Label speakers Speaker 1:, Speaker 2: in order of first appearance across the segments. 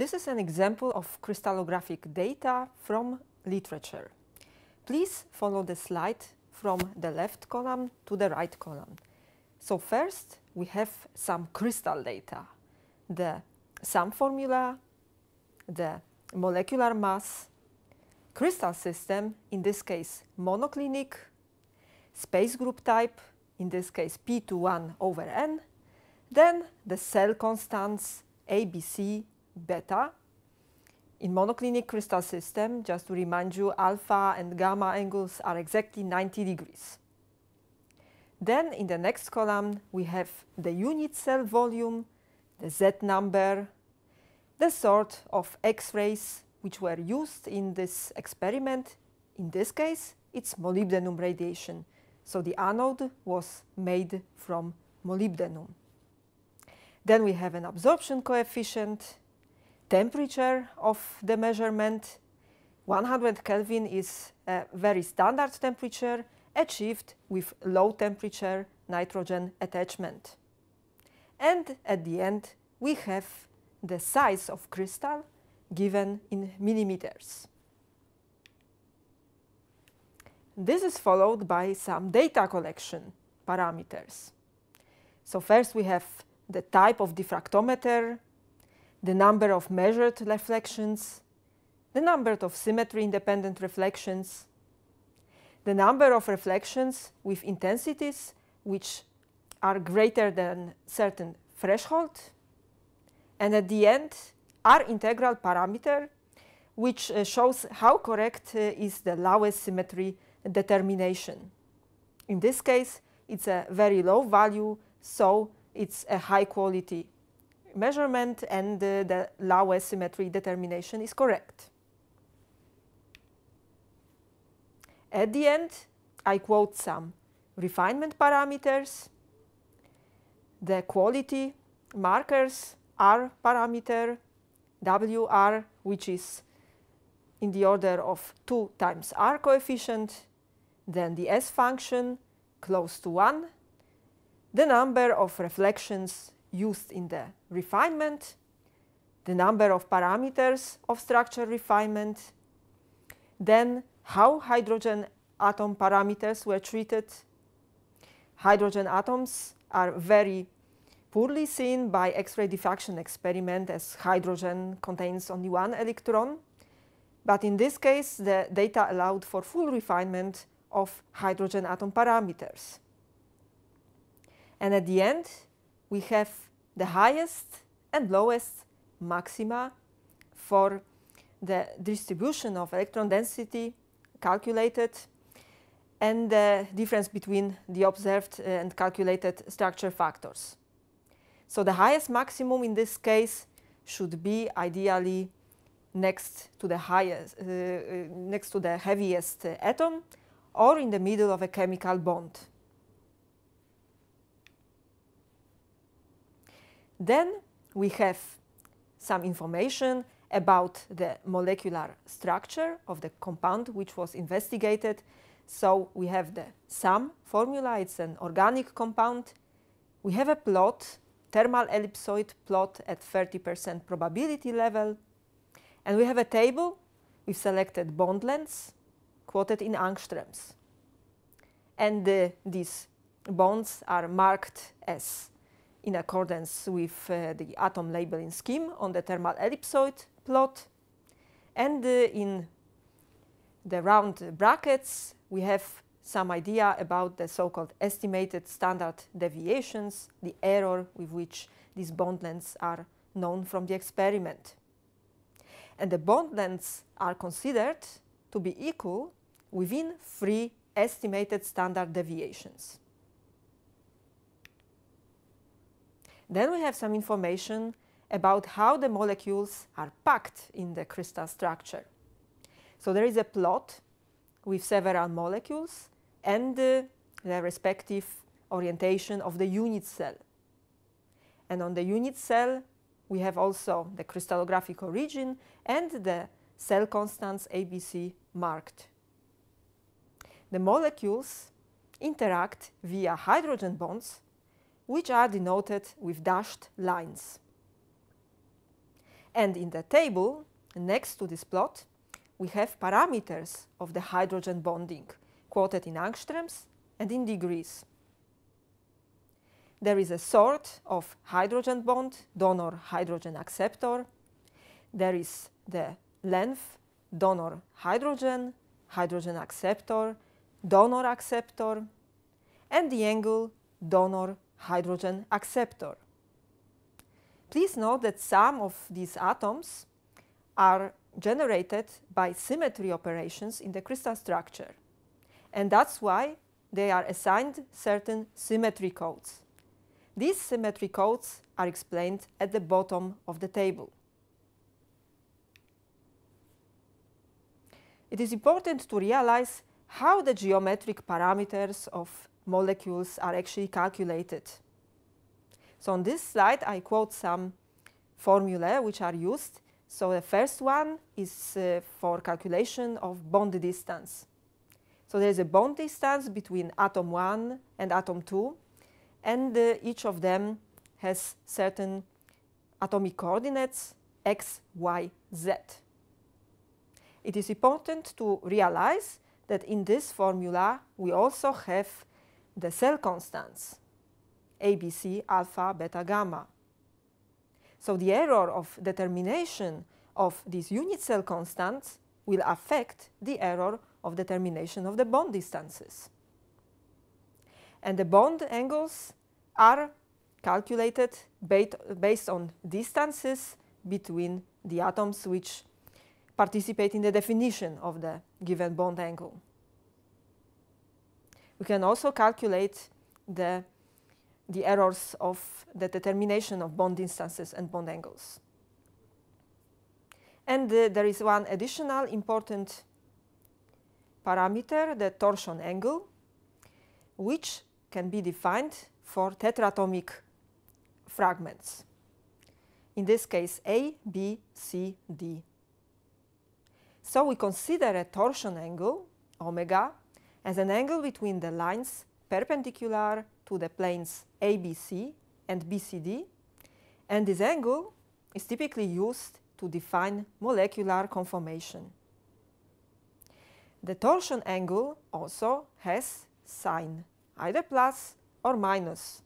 Speaker 1: This is an example of crystallographic data from literature. Please follow the slide from the left column to the right column. So first, we have some crystal data, the sum formula, the molecular mass, crystal system, in this case monoclinic, space group type, in this case P to 1 over N, then the cell constants ABC, beta. In monoclinic crystal system, just to remind you, alpha and gamma angles are exactly 90 degrees. Then in the next column, we have the unit cell volume, the Z number, the sort of X-rays which were used in this experiment. In this case, it's molybdenum radiation. So the anode was made from molybdenum. Then we have an absorption coefficient, temperature of the measurement. 100 Kelvin is a very standard temperature achieved with low temperature nitrogen attachment. And at the end, we have the size of crystal given in millimeters. This is followed by some data collection parameters. So first we have the type of diffractometer, the number of measured reflections, the number of symmetry-independent reflections, the number of reflections with intensities which are greater than certain threshold, and at the end, R integral parameter, which uh, shows how correct uh, is the lowest symmetry determination. In this case, it's a very low value, so it's a high quality measurement and uh, the Laue symmetry determination is correct. At the end, I quote some refinement parameters, the quality markers, R parameter, WR, which is in the order of 2 times R coefficient, then the S function close to 1, the number of reflections used in the refinement, the number of parameters of structure refinement, then how hydrogen atom parameters were treated. Hydrogen atoms are very poorly seen by X-ray diffraction experiment as hydrogen contains only one electron. But in this case, the data allowed for full refinement of hydrogen atom parameters. And at the end, we have the highest and lowest maxima for the distribution of electron density calculated and the difference between the observed uh, and calculated structure factors. So the highest maximum in this case should be ideally next to the highest, uh, uh next to the heaviest atom or in the middle of a chemical bond. Then we have some information about the molecular structure of the compound which was investigated. So we have the SUM formula, it's an organic compound. We have a plot, thermal ellipsoid plot at 30% probability level. And we have a table. We've selected bond lengths quoted in angstroms. And uh, these bonds are marked as in accordance with uh, the atom labeling scheme on the thermal ellipsoid plot. And uh, in the round brackets, we have some idea about the so-called estimated standard deviations, the error with which these bond lengths are known from the experiment. And the bond lengths are considered to be equal within three estimated standard deviations. Then we have some information about how the molecules are packed in the crystal structure. So there is a plot with several molecules and the, respective orientation of the unit cell. And on the unit cell, we have also the crystallographic origin and the cell constants ABC marked. The molecules interact via hydrogen bonds which are denoted with dashed lines. And in the table, next to this plot, we have parameters of the hydrogen bonding, quoted in angstroms and in degrees. There is a sort of hydrogen bond, donor-hydrogen acceptor. There is the length, donor-hydrogen, hydrogen acceptor, donor acceptor, and the angle, donor hydrogen acceptor. Please note that some of these atoms are generated by symmetry operations in the crystal structure. And that's why they are assigned certain symmetry codes. These symmetry codes are explained at the bottom of the table. It is important to realize how the geometric parameters of molecules are actually calculated. So on this slide, I quote some formulae which are used. So the first one is uh, for calculation of bond distance. So there is a bond distance between atom 1 and atom 2, and uh, each of them has certain atomic coordinates x, y, z. It is important to realize that in this formula we also have the cell constants, ABC, alpha, beta, gamma. So the error of determination of these unit cell constants will affect the error of determination of the bond distances. And the bond angles are calculated based on distances between the atoms which participate in the definition of the given bond angle. We can also calculate the, the errors of the determination of bond distances and bond angles. And uh, there is one additional important parameter, the torsion angle, which can be defined for tetratomic fragments. In this case, A, B, C, D. So we consider a torsion angle, omega, as an angle between the lines perpendicular to the planes ABC and BCD, and this angle is typically used to define molecular conformation. The torsion angle also has sign, either plus or minus.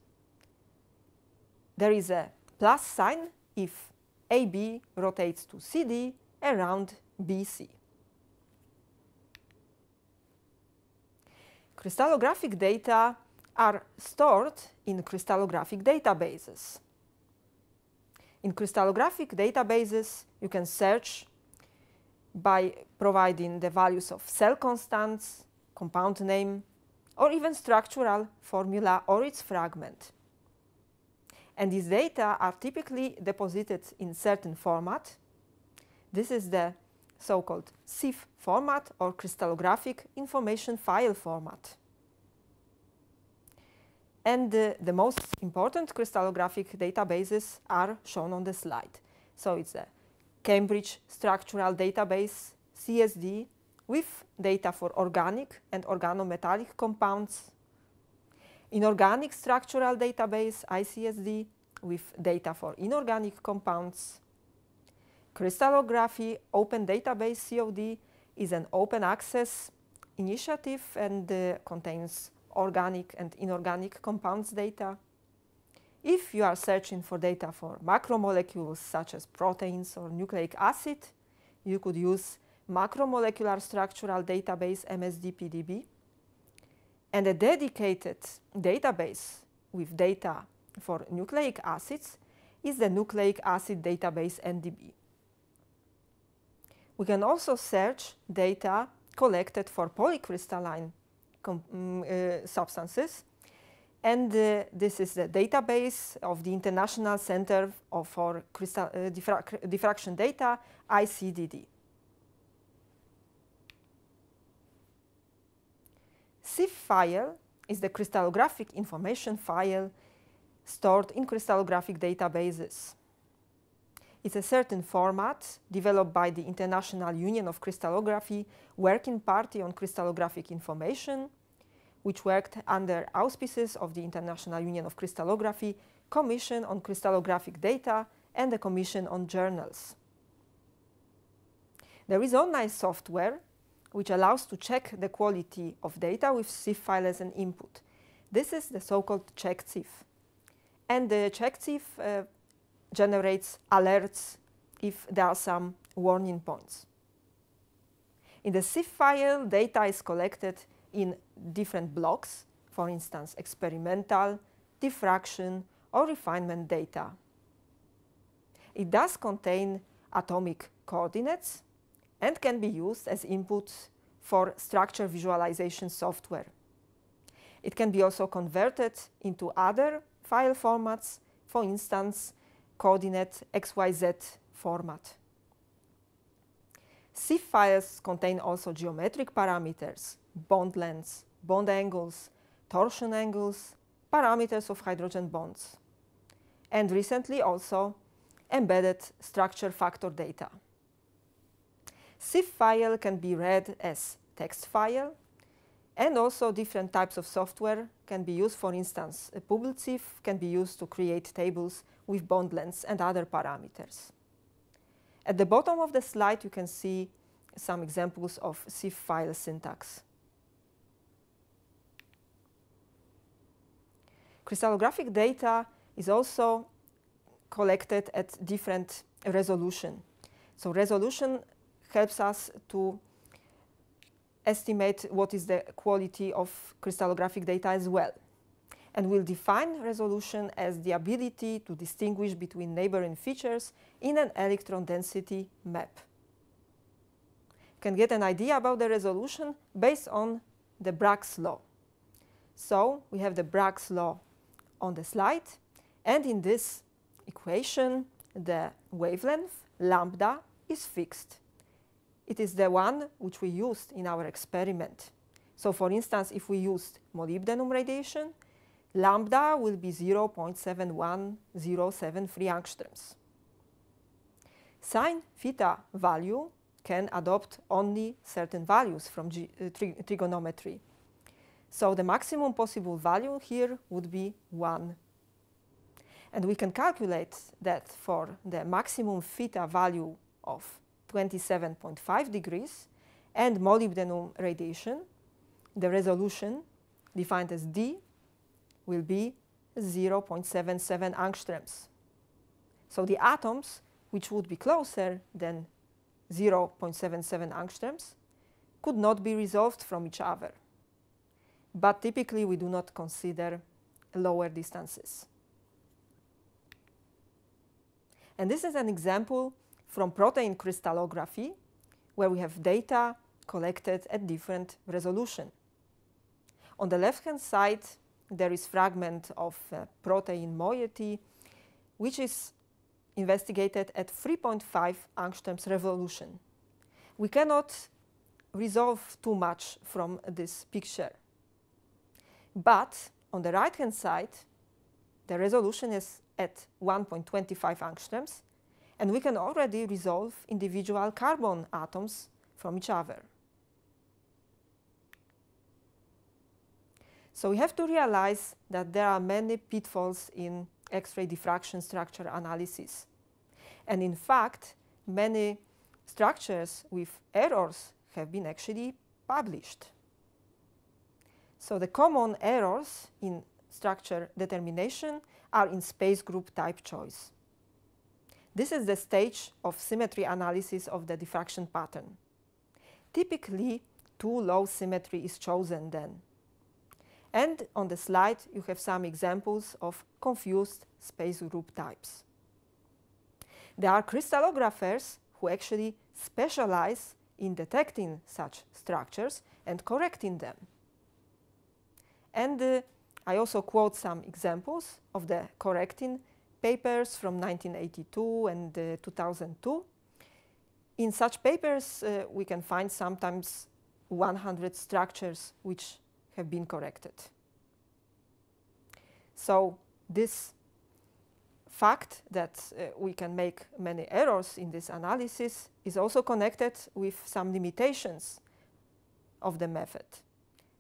Speaker 1: There is a plus sign if AB rotates to CD around BC. crystallographic data are stored in crystallographic databases. In crystallographic databases, you can search by providing the values of cell constants, compound name, or even structural formula or its fragment. And these data are typically deposited in certain format. This is the so-called SIF format or crystallographic information file format. And the, uh, the most important crystallographic databases are shown on the slide. So it's the Cambridge Structural Database, CSD, with data for organic and organometallic compounds. Inorganic Structural Database, ICSD, with data for inorganic compounds. Crystallography Open Database COD is an open access initiative and uh, contains organic and inorganic compounds data. If you are searching for data for macromolecules such as proteins or nucleic acid, you could use Macromolecular Structural Database MSDPDB and a dedicated database with data for nucleic acids is the Nucleic Acid Database NDB. We can also search data collected for polycrystalline mm, uh, substances. And uh, this is the database of the International Center for Crystal, uh, Diffraction Data, ICDD. CIF file is the crystallographic information file stored in crystallographic databases. It's a certain format developed by the International Union of Crystallography Working Party on Crystallographic Information, which worked under auspices of the International Union of Crystallography, Commission on Crystallographic Data, and the Commission on Journals. There is online software which allows to check the quality of data with SIF file as an input. This is the so-called CheckSIF. And the CheckSIF uh, generates alerts if there are some warning points. In the SIF file, data is collected in different blocks, for instance, experimental, diffraction, or refinement data. It does contain atomic coordinates and can be used as input for structure visualization software. It can be also converted into other file formats, for instance, coordinate XYZ format. CIF files contain also geometric parameters, bond lengths, bond angles, torsion angles, parameters of hydrogen bonds, and recently also embedded structure factor data. CIF file can be read as text file and also different types of software can be used, for instance, a PubLCIF can be used to create tables with bond lengths and other parameters. At the bottom of the slide, you can see some examples of CIF file syntax. Crystallographic data is also collected at different resolution. So resolution helps us to estimate what is the quality of crystallographic data as well. And we'll define resolution as the ability to distinguish between neighboring features in an electron density map. Can get an idea about the resolution based on the Bragg's law. So we have the Bragg's law on the slide. And in this equation, the wavelength, lambda, is fixed. It is the one which we used in our experiment. So for instance, if we used molybdenum radiation, lambda will be 0.71073 angstroms. Sine theta value can adopt only certain values from G, uh, tri trigonometry. So the maximum possible value here would be 1. And we can calculate that for the maximum theta value of 27.5 degrees, and molybdenum radiation, the resolution defined as D will be 0.77 angstroms. So the atoms which would be closer than 0.77 angstroms could not be resolved from each other. But typically we do not consider lower distances. And this is an example from protein crystallography, where we have data collected at different resolution. On the left-hand side, there is fragment of uh, protein moiety, which is investigated at 3.5 angstroms resolution. We cannot resolve too much from this picture. But on the right-hand side, the resolution is at 1.25 angstroms, and we can already resolve individual carbon atoms from each other. So we have to realize that there are many pitfalls in X-ray diffraction structure analysis. And in fact, many structures with errors have been actually published. So the common errors in structure determination are in space group type choice. This is the stage of symmetry analysis of the diffraction pattern. Typically, too low symmetry is chosen then. And on the slide, you have some examples of confused space group types. There are crystallographers who actually specialize in detecting such structures and correcting them. And uh, I also quote some examples of the correcting papers from 1982 and uh, 2002. In such papers, uh, we can find sometimes 100 structures which have been corrected. So this fact that uh, we can make many errors in this analysis is also connected with some limitations of the method.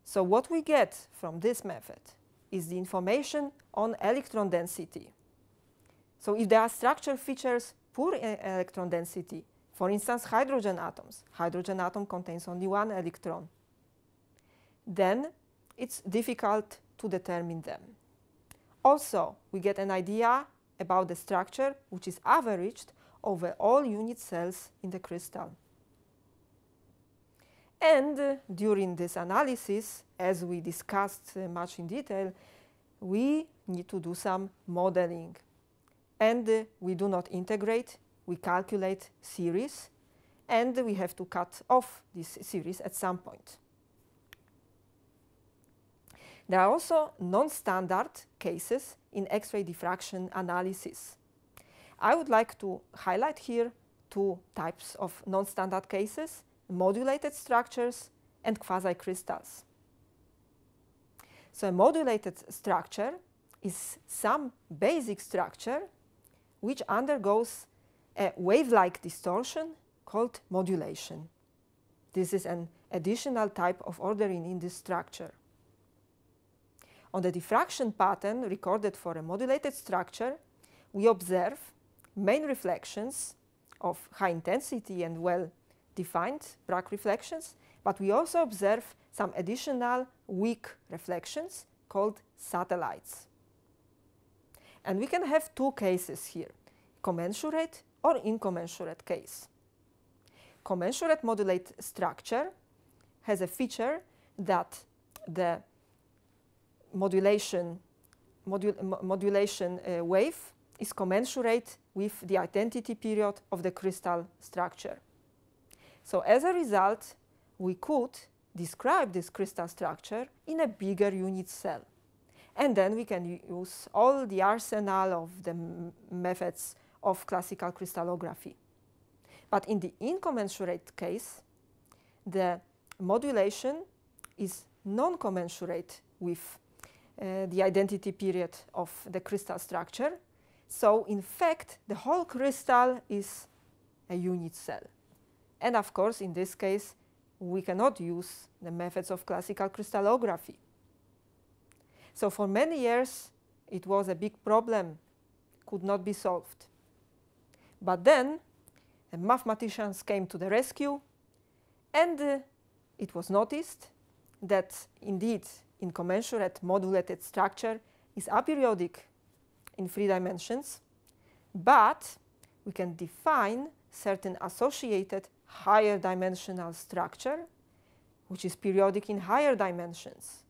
Speaker 1: So what we get from this method is the information on electron density. So if there are structural features poor electron density, for instance, hydrogen atoms, hydrogen atom contains only one electron, then it's difficult to determine them. Also, we get an idea about the structure which is averaged over all unit cells in the crystal. And uh, during this analysis, as we discussed uh, much in detail, we need to do some modeling and we do not integrate, we calculate series, and we have to cut off this series at some point. There are also non-standard cases in X-ray diffraction analysis. I would like to highlight here two types of non-standard cases, modulated structures and quasi-crystals. So a modulated structure is some basic structure which undergoes a wave-like distortion called modulation. This is an additional type of ordering in this structure. On the diffraction pattern recorded for a modulated structure, we observe main reflections of high intensity and well-defined Bragg reflections, but we also observe some additional weak reflections called satellites. And we can have two cases here, commensurate or incommensurate case. Commensurate modulate structure has a feature that the modulation, modul modulation uh, wave is commensurate with the identity period of the crystal structure. So as a result, we could describe this crystal structure in a bigger unit cell. And then we can use all the arsenal of the methods of classical crystallography. But in the incommensurate case, the modulation is non-commensurate with uh, the identity period of the crystal structure. So in fact, the whole crystal is a unit cell. And of course, in this case, we cannot use the methods of classical crystallography. So for many years, it was a big problem, could not be solved. But then the mathematicians came to the rescue and uh, it was noticed that indeed incommensurate modulated structure is aperiodic in three dimensions, but we can define certain associated higher dimensional structure, which is periodic in higher dimensions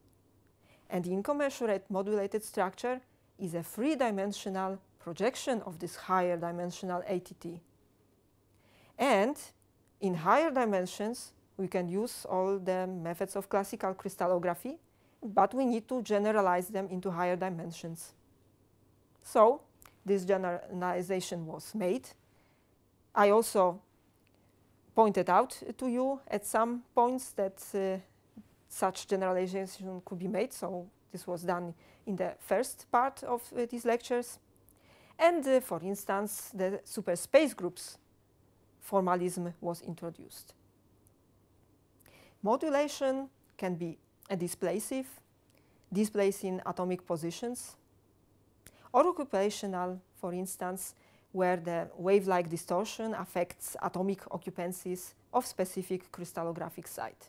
Speaker 1: and incommensurate modulated structure is a three-dimensional projection of this higher dimensional ATT. And in higher dimensions, we can use all the methods of classical crystallography, but we need to generalize them into higher dimensions. So this generalization was made. I also pointed out to you at some points that uh, such generalization could be made. So this was done in the first part of uh, these lectures. And uh, for instance, the superspace groups formalism was introduced. Modulation can be a displacive, displacing atomic positions, or occupational, for instance, where the wave-like distortion affects atomic occupancies of specific crystallographic site.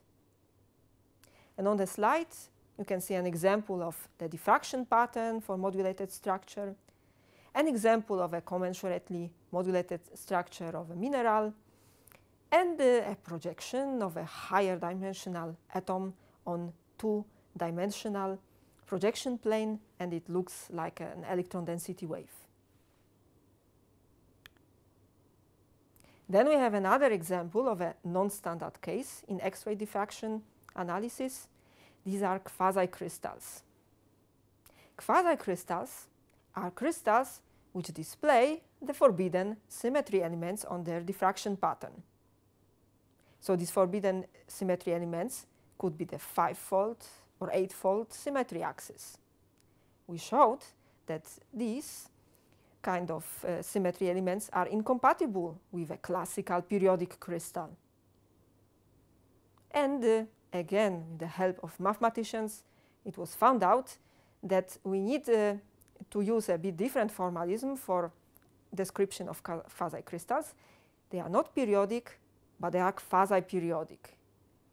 Speaker 1: And on the slide, you can see an example of the diffraction pattern for modulated structure, an example of a commensurately modulated structure of a mineral, and uh, a projection of a higher dimensional atom on two-dimensional projection plane, and it looks like an electron density wave. Then we have another example of a non-standard case in X-ray diffraction analysis, these are quasi-crystals. Quasi-crystals are crystals which display the forbidden symmetry elements on their diffraction pattern. So these forbidden symmetry elements could be the five-fold or eight-fold symmetry axis. We showed that these kind of uh, symmetry elements are incompatible with a classical periodic crystal. And uh, again with the help of mathematicians, it was found out that we need uh, to use a bit different formalism for description of quasi crystals. They are not periodic, but they are quasi periodic.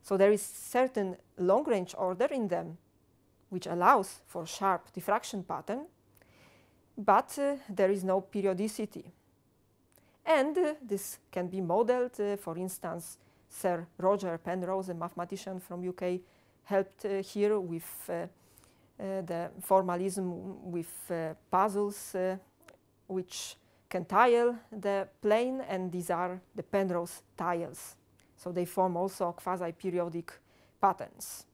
Speaker 1: So there is certain long range order in them, which allows for sharp diffraction pattern, but uh, there is no periodicity. And uh, this can be modeled, uh, for instance, Sir Roger Penrose, a mathematician from UK, helped uh, here with uh, uh, the formalism with puzzles which can tile the plane and these are the Penrose tiles. So they form also quasi-periodic patterns.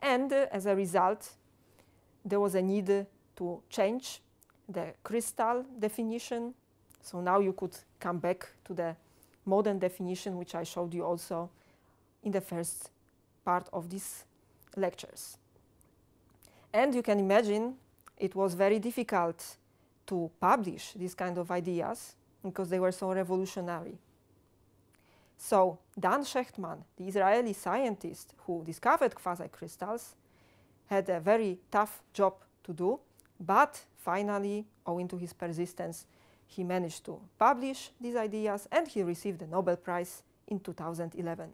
Speaker 1: And uh, as a result, there was a need to change the crystal definition. So now you could come back to the modern definition, which I showed you also in the first part of these lectures. And you can imagine it was very difficult to publish these kind of ideas because they were so revolutionary. So Dan Shechtman, the Israeli scientist who discovered quasicrystals, had a very tough job to do, but finally, owing to his persistence, he managed to publish these ideas and he received the Nobel Prize in 2011.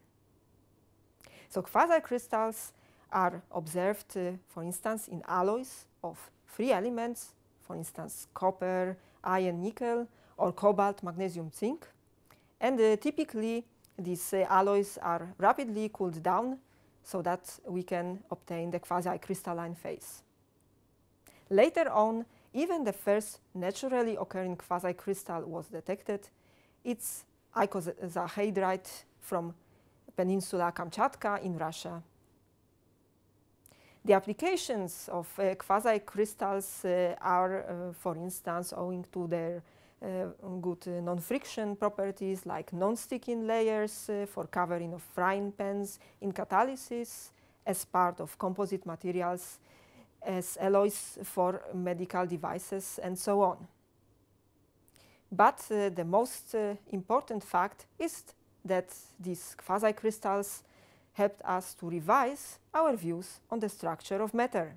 Speaker 1: So quasar crystals are observed, uh, for instance, in alloys of free elements, for instance, copper, iron, nickel, or cobalt, magnesium, zinc. And uh, typically, these uh, alloys are rapidly cooled down so that we can obtain the quasi-crystalline phase. Later on, even the first naturally occurring quasi-crystal was detected. It's icosahedrite from Peninsula Kamchatka in Russia. The applications of uh, crystals uh, are, uh, for instance, owing to their uh, good uh, non-friction properties like non-sticking layers uh, for covering of frying pans in catalysis as part of composite materials as alloys for medical devices and so on. But uh, the most uh, important fact is that these quasi-crystals helped us to revise our views on the structure of matter.